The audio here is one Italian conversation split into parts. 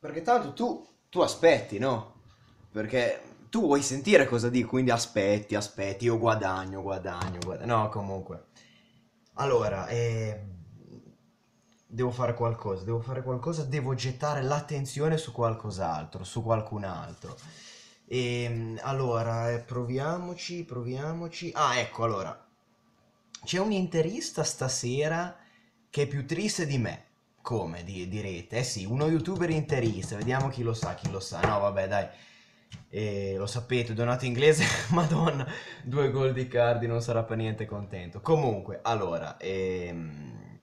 Perché tanto tu, tu aspetti, no? Perché tu vuoi sentire cosa dico, quindi aspetti, aspetti, io guadagno, guadagno, guadagno. No, comunque. Allora, eh, devo fare qualcosa, devo fare qualcosa, devo gettare l'attenzione su qualcos'altro, su qualcun altro. E, ehm, allora, eh, proviamoci, proviamoci. Ah, ecco, allora. C'è un interista stasera che è più triste di me. Come di, direte? Eh sì, uno youtuber interista, vediamo chi lo sa, chi lo sa. No, vabbè, dai. E eh, lo sapete, donato inglese, madonna, due gol di Cardi, non sarà per niente contento. Comunque, allora, ehm...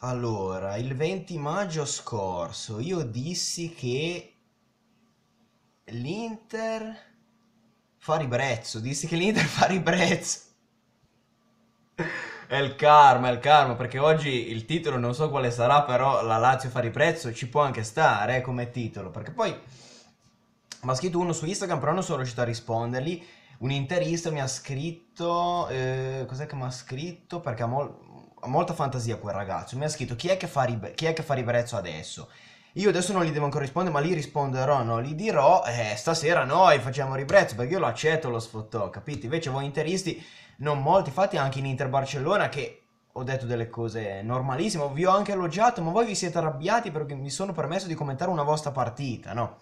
allora, il 20 maggio scorso io dissi che l'Inter fa ribrezzo, dissi che l'Inter fa ribrezzo. È il karma, è il karma, perché oggi il titolo non so quale sarà, però la Lazio fa riprezzo, ci può anche stare eh, come titolo, perché poi mi ha scritto uno su Instagram, però non sono riuscito a rispondergli. Un interista mi ha scritto, eh, cos'è che mi ha scritto? Perché ha, mol- ha, molta fantasia quel ragazzo, mi ha scritto chi è che fa, ri- chi è che fa ribrezzo adesso? Io adesso non gli devo ancora rispondere, ma li risponderò, no? Gli dirò, eh, stasera noi facciamo ribrezzo, perché io lo accetto lo sfottò, capite? Invece voi interisti, non molti, infatti anche in Inter Barcellona, che ho detto delle cose normalissime, vi ho anche elogiato, ma voi vi siete arrabbiati perché mi sono permesso di commentare una vostra partita, no?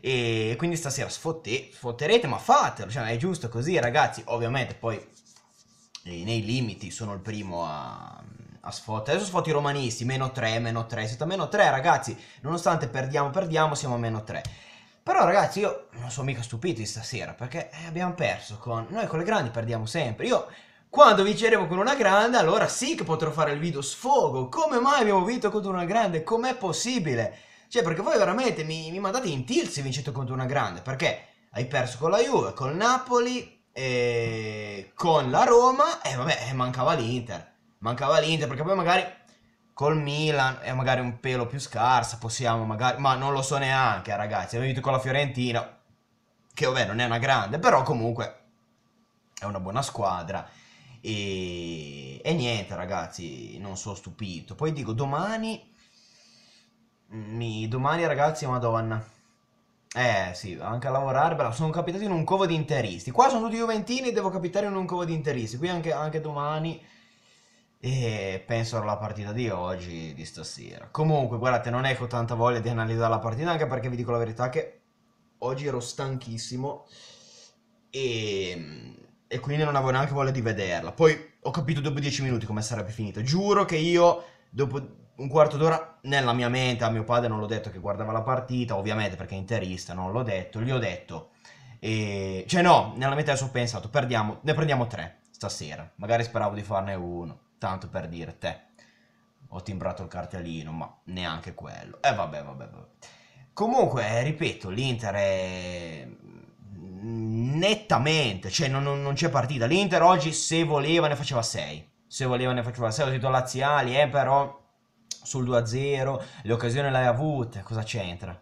E quindi stasera sfotte, sfotterete, ma fatelo, cioè è giusto così, ragazzi. Ovviamente poi eh, nei limiti sono il primo a a sfotta. Adesso sfotti romanisti, meno 3, meno 3, siete a meno 3 ragazzi, nonostante perdiamo, perdiamo, siamo a meno 3. Però ragazzi io non sono mica stupito di stasera perché eh, abbiamo perso con... Noi con le grandi perdiamo sempre. Io quando vinceremo con una grande allora sì che potrò fare il video sfogo. Come mai abbiamo vinto contro una grande? Com'è possibile? Cioè perché voi veramente mi, mi mandate in tilt se vincete contro una grande perché hai perso con la Juve, con Napoli, e eh, con la Roma e vabbè eh, mancava l'Inter mancava l'Inter, perché poi magari col Milan è magari un pelo più scarsa, possiamo magari, ma non lo so neanche eh, ragazzi, abbiamo vinto con la Fiorentina, che vabbè non è una grande, però comunque è una buona squadra. E, e niente ragazzi, non sono stupito. Poi dico domani... Mi, domani ragazzi, madonna. Eh sì, anche a lavorare, però sono capitato in un covo di interisti. Qua sono tutti juventini e devo capitare in un covo di interisti. Qui anche, anche domani e penso alla partita di oggi, di stasera. Comunque, guardate, non è che ho ecco tanta voglia di analizzare la partita, anche perché vi dico la verità che oggi ero stanchissimo e, e quindi non avevo neanche voglia di vederla. Poi ho capito dopo dieci minuti come sarebbe finita. Giuro che io, dopo un quarto d'ora, nella mia mente, a mio padre non l'ho detto che guardava la partita, ovviamente perché è interista, non l'ho detto, gli ho detto... E... Cioè no, nella mente adesso ho pensato, perdiamo, ne prendiamo tre stasera. Magari speravo di farne uno tanto per dire te, ho timbrato il cartellino, ma neanche quello. E eh, vabbè, vabbè, vabbè. Comunque, eh, ripeto, l'Inter è mm, nettamente, cioè non, non, non c'è partita. L'Inter oggi se voleva ne faceva 6. Se voleva ne faceva 6, ho detto laziali, eh, però sul 2-0, le occasioni le hai avute, cosa c'entra?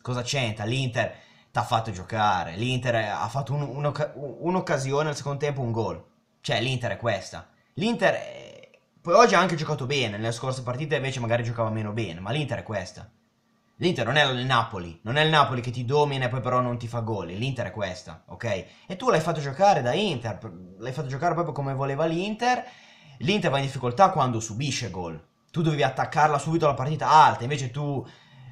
Cosa c'entra? L'Inter ti ha fatto giocare, l'Inter ha fatto un, un, un'occasione al secondo tempo, un gol. Cioè l'Inter è questa. L'Inter è poi oggi ha anche giocato bene, nelle scorse partite invece magari giocava meno bene, ma l'Inter è questa. L'Inter non è il Napoli, non è il Napoli che ti domina e poi però non ti fa gol, l'Inter è questa, ok? E tu l'hai fatto giocare da Inter, l'hai fatto giocare proprio come voleva l'Inter, l'Inter va in difficoltà quando subisce gol, tu dovevi attaccarla subito alla partita alta, invece tu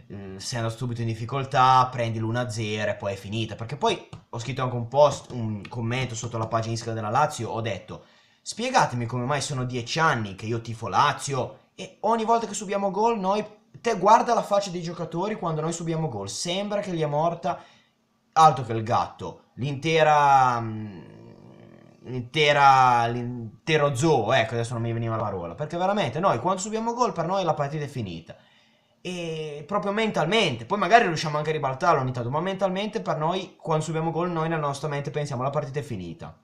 eh, sei andato subito in difficoltà, prendi l'1-0 e poi è finita, perché poi ho scritto anche un post, un commento sotto la pagina Instagram della Lazio, ho detto Spiegatemi come mai sono dieci anni che io tifo Lazio e ogni volta che subiamo gol noi... Te guarda la faccia dei giocatori quando noi subiamo gol, sembra che gli è morta altro che il gatto, l'intera... Mm, l'intera, l'intero zoo, ecco adesso non mi veniva la parola, perché veramente noi quando subiamo gol per noi la partita è finita e proprio mentalmente, poi magari riusciamo anche a ribaltarlo ogni tanto, ma mentalmente per noi quando subiamo gol noi nella nostra mente pensiamo la partita è finita.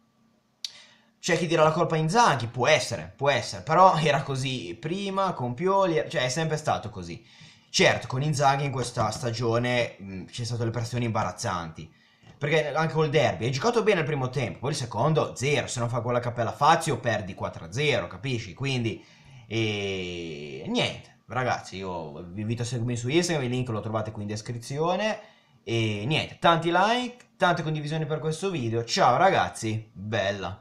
C'è chi dirà la colpa a Inzaghi, può essere, può essere, però era così prima, con Pioli, cioè è sempre stato così. Certo, con Inzaghi in questa stagione mh, c'è stato le pressioni imbarazzanti, perché anche col derby hai giocato bene il primo tempo, poi il secondo 0, se non fa quella cappella Fazio perdi 4-0, capisci? Quindi e... niente, ragazzi, io vi invito a seguirmi su Instagram, il link lo trovate qui in descrizione e niente, tanti like, tante condivisioni per questo video. Ciao ragazzi, bella.